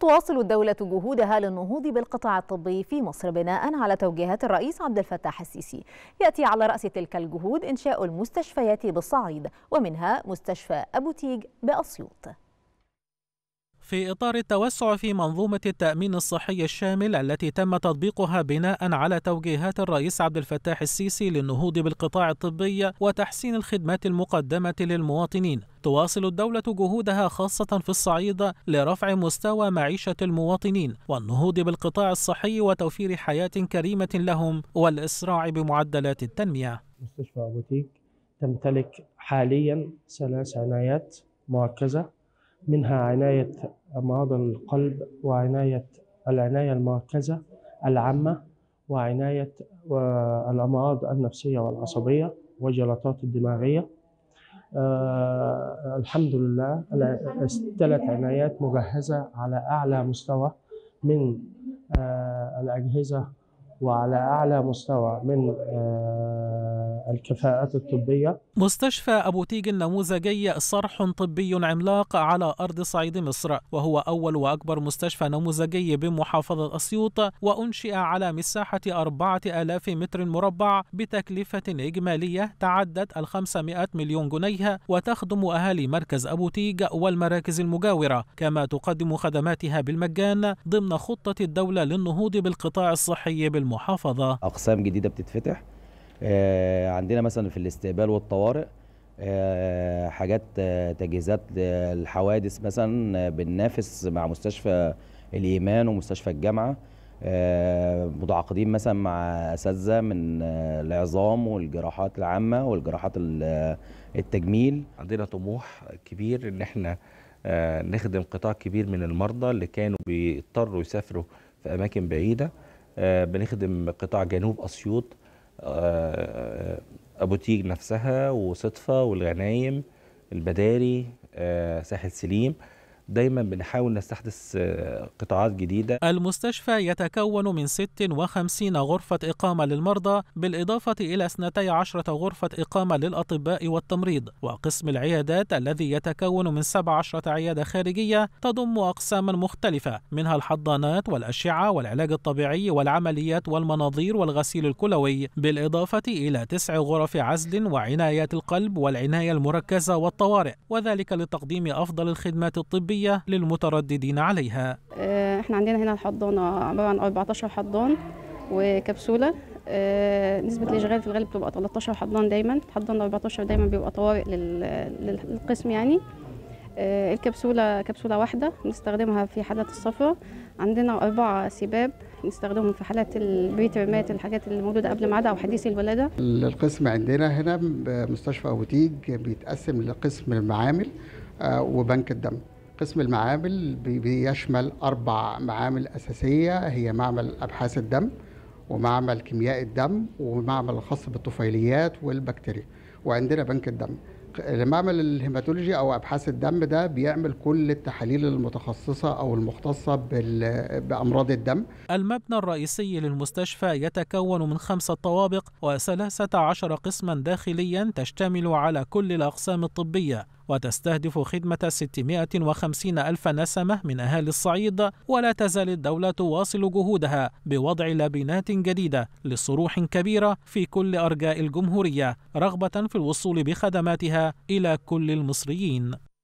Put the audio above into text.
تواصل الدولة جهودها للنهوض بالقطاع الطبي في مصر بناء على توجيهات الرئيس عبد الفتاح السيسي يأتي على رأس تلك الجهود إنشاء المستشفيات بالصعيد ومنها مستشفى أبو تيج بأسيوط في إطار التوسع في منظومة التأمين الصحي الشامل التي تم تطبيقها بناء على توجيهات الرئيس عبد الفتاح السيسي للنهوض بالقطاع الطبي وتحسين الخدمات المقدمة للمواطنين تواصل الدولة جهودها خاصة في الصعيد لرفع مستوى معيشة المواطنين والنهوض بالقطاع الصحي وتوفير حياة كريمة لهم والإسراع بمعدلات التنمية مستشفى أبوتيك تمتلك حاليا ثلاث عنايات مركزة منها عناية أمراض القلب وعناية العناية المركزة العامة وعناية الأمراض النفسية والعصبية وجلطات الدماغية آه الحمد لله ثلاث عنايات مجهزة على أعلى مستوى من آه الأجهزة وعلى أعلى مستوى من آه الكفاءات الطبية مستشفى أبو تيج النموذجي صرح طبي عملاق على أرض صعيد مصر وهو أول وأكبر مستشفى نموذجي بمحافظة أسيوط وأنشئ على مساحة 4000 متر مربع بتكلفة إجمالية تعدت ال 500 مليون جنيه وتخدم أهالي مركز أبو تيج والمراكز المجاورة كما تقدم خدماتها بالمجان ضمن خطة الدولة للنهوض بالقطاع الصحي بالمحافظة أقسام جديدة بتتفتح آه، عندنا مثلا في الاستقبال والطوارئ آه، حاجات آه، تجهيزات للحوادث مثلا بننافس مع مستشفى الايمان ومستشفى الجامعه متعاقدين مثلا مع اساتذه من العظام والجراحات العامه والجراحات التجميل عندنا طموح كبير ان احنا نخدم قطاع كبير من المرضى اللي كانوا بيضطروا يسافروا في اماكن بعيده بنخدم قطاع جنوب اسيوط آه، تيج نفسها وصدفه والغنايم البداري آه، ساحل سليم دايما بنحاول نستحدث آه، قطاعات جديدة المستشفى يتكون من 56 غرفة إقامة للمرضى بالإضافة إلى 12 غرفة إقامة للأطباء والتمريض وقسم العيادات الذي يتكون من 17 عيادة خارجية تضم أقساما مختلفة منها الحضانات والأشعة والعلاج الطبيعي والعمليات والمناظير والغسيل الكلوي بالإضافة إلى تسع غرف عزل وعنايات القلب والعناية المركزة والطوارئ وذلك لتقديم أفضل الخدمات الطبية الصحية للمترددين عليها آه، احنا عندنا هنا الحضانة عبارة عن 14 حضان وكبسولة آه، نسبة الإشغال في الغالب بتبقى 13 حضان دايما حضان 14 دايما بيبقى طوارئ للقسم يعني آه، الكبسولة كبسولة واحدة بنستخدمها في حالات الصفرة عندنا أربعة سباب نستخدمهم في حالات البريترمات الحاجات اللي موجودة قبل ميعادها أو حديثي الولادة القسم عندنا هنا مستشفى أوتيج بيتقسم لقسم المعامل وبنك الدم قسم المعامل بيشمل أربع معامل أساسية هي معمل أبحاث الدم ومعمل كيمياء الدم ومعمل الخاص بالطفيليات والبكتيريا وعندنا بنك الدم معمل الهيماتولوجي او ابحاث الدم ده بيعمل كل التحاليل المتخصصه او المختصه بامراض الدم. المبنى الرئيسي للمستشفى يتكون من خمسه طوابق و13 قسما داخليا تشتمل على كل الاقسام الطبيه وتستهدف خدمة 650 ألف نسمة من أهالي الصعيد ولا تزال الدولة تواصل جهودها بوضع لابنات جديدة لصروح كبيرة في كل أرجاء الجمهورية رغبة في الوصول بخدماتها إلى كل المصريين